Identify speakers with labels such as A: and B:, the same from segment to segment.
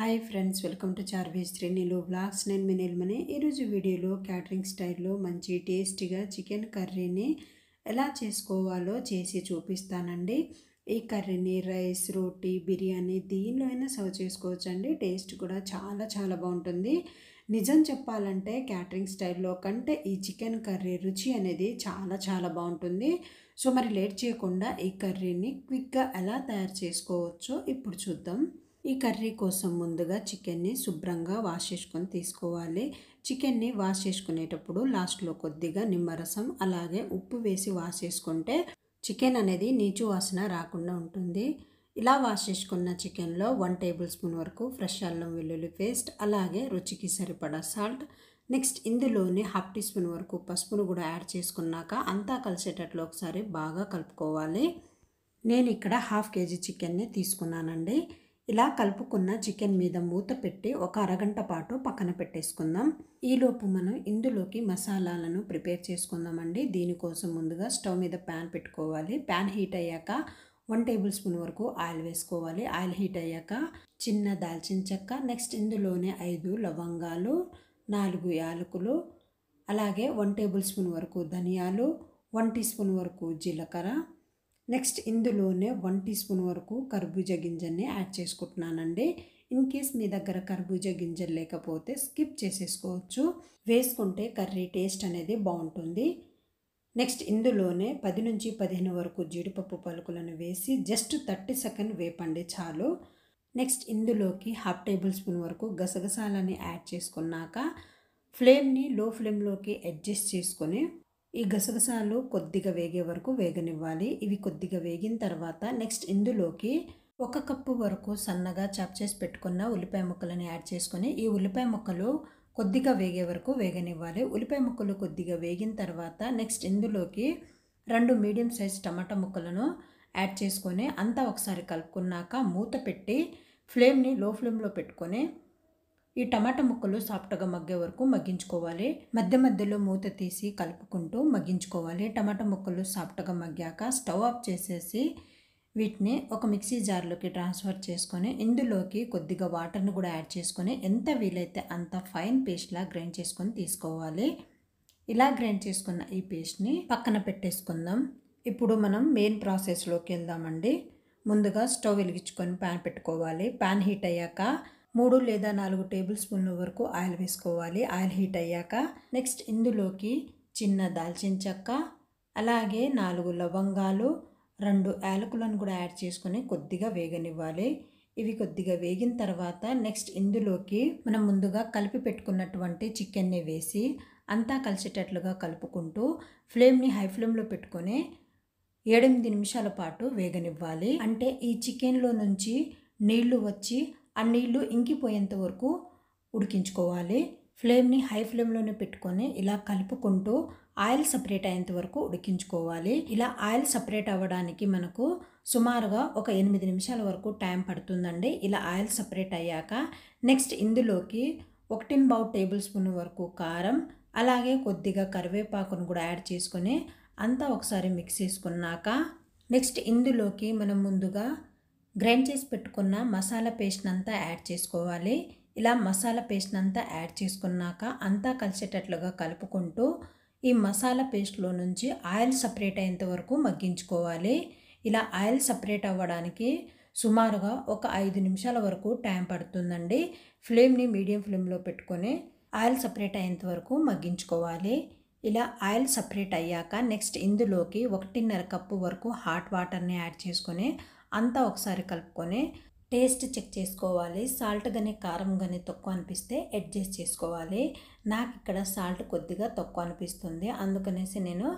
A: Hi friends welcome to చార్వేజ్ నీలు vlogs నేను మీ నిల్మని ఈరోజు వీడియోలో క్యాటరింగ్ స్టైల్లో మంచి టేస్టీగా చికెన్ కర్రీని ఎలా చేసుకోవాలో చేసి చూపిస్తానండి ఈ కర్రీని రైస్ రోటీ బిర్యానీ దీనిలో అయినా సర్వ్ చేసుకోవచ్చండి టేస్ట్ కూడా చాలా చాలా బాగుంటుంది నిజం చెప్పాలంటే క్యాటరింగ్ స్టైల్లో కంటే ఈ చికెన్ కర్రీ రుచి అనేది చాలా చాలా బాగుంటుంది సో మరి లేట్ చేయకుండా ఈ కర్రీని క్విక్గా ఎలా తయారు చేసుకోవచ్చో ఇప్పుడు చూద్దాం ఈ కర్రీ కోసం ముందుగా చికెన్ని శుభ్రంగా వాష్ చేసుకొని తీసుకోవాలి చికెన్ని వాష్ చేసుకునేటప్పుడు లాస్ట్లో కొద్దిగా నిమ్మరసం అలాగే ఉప్పు వేసి వాష్ చేసుకుంటే చికెన్ అనేది నీచు వాసన రాకుండా ఉంటుంది ఇలా వాష్ చేసుకున్న చికెన్లో వన్ టేబుల్ స్పూన్ వరకు ఫ్రెష్ అల్లం వెల్లుల్లి పేస్ట్ అలాగే రుచికి సరిపడా సాల్ట్ నెక్స్ట్ ఇందులోనే హాఫ్ టీ స్పూన్ వరకు పసుపును కూడా యాడ్ చేసుకున్నాక అంతా కలిసేటట్లు ఒకసారి బాగా కలుపుకోవాలి నేను ఇక్కడ హాఫ్ కేజీ చికెన్ని తీసుకున్నానండి ఇలా కలుపుకున్న చికెన్ మీద మూత పెట్టి ఒక అరగంట పాటు పక్కన పెట్టేసుకుందాం ఈలోపు మనం ఇందులోకి మసాలాలను ప్రిపేర్ చేసుకుందామండి దీనికోసం ముందుగా స్టవ్ మీద ప్యాన్ పెట్టుకోవాలి ప్యాన్ హీట్ అయ్యాక వన్ టేబుల్ స్పూన్ వరకు ఆయిల్ వేసుకోవాలి ఆయిల్ హీట్ అయ్యాక చిన్న దాల్చిన చెక్క నెక్స్ట్ ఇందులోనే ఐదు లవంగాలు నాలుగు యాలకులు అలాగే వన్ టేబుల్ స్పూన్ వరకు ధనియాలు వన్ టీ స్పూన్ వరకు జీలకర్ర నెక్స్ట్ ఇందులోనే వన్ టీ స్పూన్ వరకు కర్బూజ గింజల్ని యాడ్ చేసుకుంటున్నానండి ఇన్ కేస్ మీ దగ్గర కర్బూజ గింజలు లేకపోతే స్కిప్ చేసేసుకోవచ్చు వేసుకుంటే కర్రీ టేస్ట్ అనేది బాగుంటుంది నెక్స్ట్ ఇందులోనే పది నుంచి పదిహేను వరకు జీడిపప్పు పలుకులను వేసి జస్ట్ థర్టీ సెకండ్ వేపండి చాలు నెక్స్ట్ ఇందులోకి హాఫ్ టేబుల్ స్పూన్ వరకు గసగసాలని యాడ్ చేసుకున్నాక ఫ్లేమ్ని లో ఫ్లేమ్లోకి అడ్జస్ట్ చేసుకొని ఈ గసగసాలు కొద్దిగా వేగే వరకు వేగనివ్వాలి ఇవి కొద్దిగా వేగిన తర్వాత నెక్స్ట్ ఇందులోకి ఒక కప్పు వరకు సన్నగా చాప్ చేసి పెట్టుకున్న ఉల్లిపాయ ముక్కలను యాడ్ చేసుకొని ఈ ఉల్లిపాయ ముక్కలు కొద్దిగా వేగే వరకు వేగనివ్వాలి ఉల్లిపాయ ముక్కలు కొద్దిగా వేగిన తర్వాత నెక్స్ట్ ఇందులోకి రెండు మీడియం సైజ్ టమాటా ముక్కలను యాడ్ చేసుకొని అంతా ఒకసారి కలుపుకున్నాక మూత పెట్టి ఫ్లేమ్ని లో ఫ్లేమ్లో పెట్టుకొని ఈ టమాటా ముక్కలు సాఫ్ట్గా మగ్గే వరకు మగ్గించుకోవాలి మధ్య మధ్యలో మూత తీసి కలుపుకుంటూ మగ్గించుకోవాలి టమాటా ముక్కలు సాఫ్ట్గా మగ్గాక స్టవ్ ఆఫ్ చేసేసి వీటిని ఒక మిక్సీ జార్లోకి ట్రాన్స్ఫర్ చేసుకొని ఇందులోకి కొద్దిగా వాటర్ని కూడా యాడ్ చేసుకొని ఎంత వీలైతే అంత ఫైన్ పేస్ట్లా గ్రైండ్ చేసుకొని తీసుకోవాలి ఇలా గ్రైండ్ చేసుకున్న ఈ పేస్ట్ని పక్కన పెట్టేసుకుందాం ఇప్పుడు మనం మెయిన్ ప్రాసెస్లోకి వెళ్దామండి ముందుగా స్టవ్ వెలిగించుకొని ప్యాన్ పెట్టుకోవాలి ప్యాన్ హీట్ అయ్యాక మూడు లేదా నాలుగు టేబుల్ స్పూన్ల వరకు ఆయిల్ వేసుకోవాలి ఆయిల్ హీట్ అయ్యాక నెక్స్ట్ ఇందులోకి చిన్న దాల్చిన చెక్క అలాగే నాలుగు లవంగాలు రెండు యాలకులను కూడా యాడ్ చేసుకొని కొద్దిగా వేగనివ్వాలి ఇవి కొద్దిగా వేగిన తర్వాత నెక్స్ట్ ఇందులోకి మనం ముందుగా కలిపి పెట్టుకున్నటువంటి చికెన్ని వేసి అంతా కలిసేటట్లుగా కలుపుకుంటూ ఫ్లేమ్ని హై ఫ్లేమ్లో పెట్టుకొని ఏడెనిమిది నిమిషాల పాటు వేగనివ్వాలి అంటే ఈ చికెన్లో నుంచి నీళ్లు వచ్చి ఆ నీళ్లు ఇంకిపోయేంత వరకు ఉడికించుకోవాలి ఫ్లేమ్ని హై ఫ్లేమ్లోనే పెట్టుకొని ఇలా కలుపుకుంటూ ఆయిల్ సపరేట్ అయ్యేంత వరకు ఉడికించుకోవాలి ఇలా ఆయిల్ సపరేట్ అవ్వడానికి మనకు సుమారుగా ఒక ఎనిమిది నిమిషాల వరకు టైం పడుతుందండి ఇలా ఆయిల్ సపరేట్ అయ్యాక నెక్స్ట్ ఇందులోకి ఒకటిన్ బావు టేబుల్ స్పూన్ వరకు కారం అలాగే కొద్దిగా కరివేపాకును కూడా యాడ్ చేసుకొని అంతా ఒకసారి మిక్స్ చేసుకున్నాక నెక్స్ట్ ఇందులోకి మనం ముందుగా గ్రైండ్ చేసి పెట్టుకున్న మసాలా పేస్ట్ అంతా యాడ్ చేసుకోవాలి ఇలా మసాలా పేస్ట్ అంతా యాడ్ చేసుకున్నాక అంతా కలిసేటట్లుగా కలుపుకుంటూ ఈ మసాలా పేస్ట్లో నుంచి ఆయిల్ సపరేట్ అయ్యేంత వరకు మగ్గించుకోవాలి ఇలా ఆయిల్ సపరేట్ అవ్వడానికి సుమారుగా ఒక ఐదు నిమిషాల వరకు టైం పడుతుందండి ఫ్లేమ్ని మీడియం ఫ్లేమ్లో పెట్టుకొని ఆయిల్ సపరేట్ అయ్యేంత వరకు మగ్గించుకోవాలి ఇలా ఆయిల్ సపరేట్ అయ్యాక నెక్స్ట్ ఇందులోకి ఒకటిన్నర కప్పు వరకు హాట్ వాటర్ని యాడ్ చేసుకొని అంతా ఒకసారి కలుపుకొని టేస్ట్ చెక్ చేసుకోవాలి సాల్ట్ కానీ కారం కానీ తక్కువ అనిపిస్తే అడ్జస్ట్ చేసుకోవాలి నాకు ఇక్కడ సాల్ట్ కొద్దిగా తక్కువ అనిపిస్తుంది అందుకనేసి నేను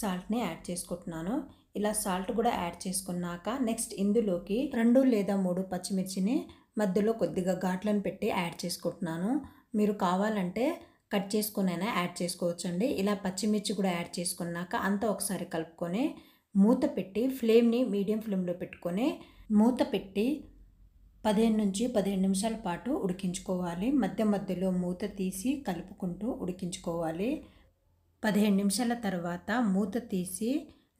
A: సాల్ట్ని యాడ్ చేసుకుంటున్నాను ఇలా సాల్ట్ కూడా యాడ్ చేసుకున్నాక నెక్స్ట్ ఇందులోకి రెండు లేదా మూడు పచ్చిమిర్చిని మధ్యలో కొద్దిగా ఘాట్లను పెట్టి యాడ్ చేసుకుంటున్నాను మీరు కావాలంటే కట్ చేసుకునైనా యాడ్ చేసుకోవచ్చండి ఇలా పచ్చిమిర్చి కూడా యాడ్ చేసుకున్నాక అంతా ఒకసారి కలుపుకొని మూత పెట్టి ఫ్లేమ్ని మీడియం ఫ్లేమ్లో పెట్టుకొని మూత పెట్టి పదిహేను నుంచి పదిహేను నిమిషాల పాటు ఉడికించుకోవాలి మధ్య మధ్యలో మూత తీసి కలుపుకుంటూ ఉడికించుకోవాలి పదిహేను నిమిషాల తర్వాత మూత తీసి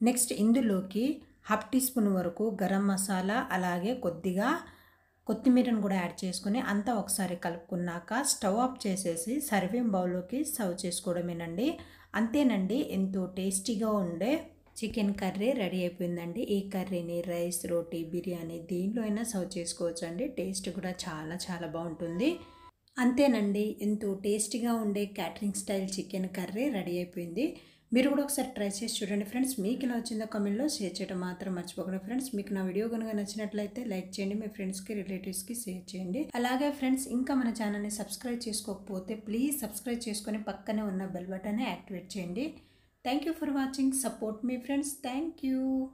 A: నెక్స్ట్ ఇందులోకి హాఫ్ టీ స్పూన్ వరకు గరం మసాలా అలాగే కొద్దిగా కొత్తిమీరను కూడా యాడ్ చేసుకుని అంతా ఒకసారి కలుపుకున్నాక స్టవ్ ఆఫ్ చేసేసి సర్వింగ్ బౌల్లోకి సర్వ్ చేసుకోవడమేనండి అంతేనండి ఎంతో టేస్టీగా ఉండే చికెన్ కర్రీ రెడీ అయిపోయిందండి ఈ కర్రీని రైస్ రోటీ బిర్యానీ దీంట్లో అయినా సర్వ్ చేసుకోవచ్చు అండి టేస్ట్ కూడా చాలా చాలా బాగుంటుంది అంతేనండి ఎంతో టేస్టీగా ఉండే catering style chicken curry ready అయిపోయింది మీరు కూడా ఒకసారి ట్రై చేసి చూడండి ఫ్రెండ్స్ మీకు ఇలా వచ్చిందో కమెంట్లో షేర్ చేయడం మాత్రం మర్చిపోకండి ఫ్రెండ్స్ మీకు నా వీడియో కనుక నచ్చినట్లయితే లైక్ చేయండి మీ ఫ్రెండ్స్కి రిలేటివ్స్కి షేర్ చేయండి అలాగే ఫ్రెండ్స్ ఇంకా మన ఛానల్ని సబ్స్క్రైబ్ చేసుకోకపోతే ప్లీజ్ సబ్స్క్రైబ్ చేసుకొని పక్కనే ఉన్న బెల్ బటన్ని యాక్టివేట్ చేయండి Thank you for watching. Support me friends. Thank you.